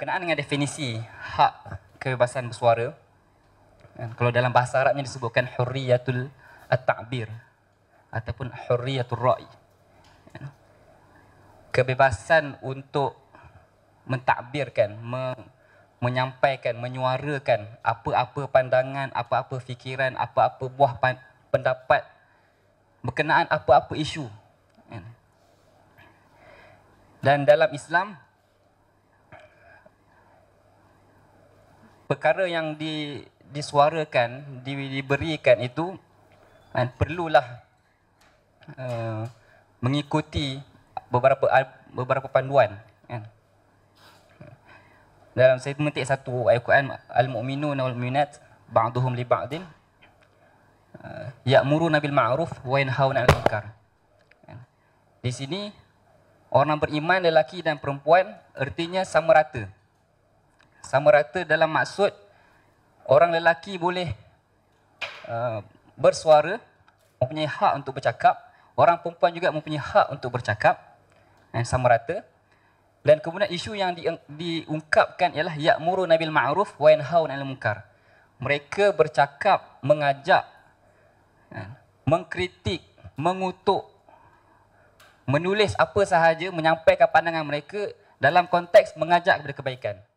berkenaan dengan definisi hak kebebasan bersuara. Dan kalau dalam bahasa Arabnya disebutkan hurriyatul at-ta'bir ataupun hurriyatul ra'i. Ya. Kebebasan untuk mentakbirkan, me- menyampaikan, menyuarakan apa-apa pandangan, apa-apa fikiran, apa-apa buah pendapat berkenaan apa-apa isu. Ya. Dan dalam Islam, perkara yang di disuarakan di, diberikan itu kan perlulah uh, mengikuti beberapa beberapa panduan kan dalam saya memetik satu ayat Quran al-mu'minun wal mu'minat ba'duhum li ba'din uh, eh, muru nabil ma'aruf wa yanhauna 'anil munkar kan. di sini orang beriman lelaki dan perempuan artinya sama rata sama rata dalam maksud orang lelaki boleh uh, bersuara mempunyai hak untuk bercakap orang perempuan juga mempunyai hak untuk bercakap dan eh, sama rata dan kemudian isu yang di, diungkapkan ialah Yakmuru nabil ma'ruf wa yanhauna 'anil munkar mereka bercakap mengajak eh, mengkritik mengutuk menulis apa sahaja menyampaikan pandangan mereka dalam konteks mengajak kepada kebaikan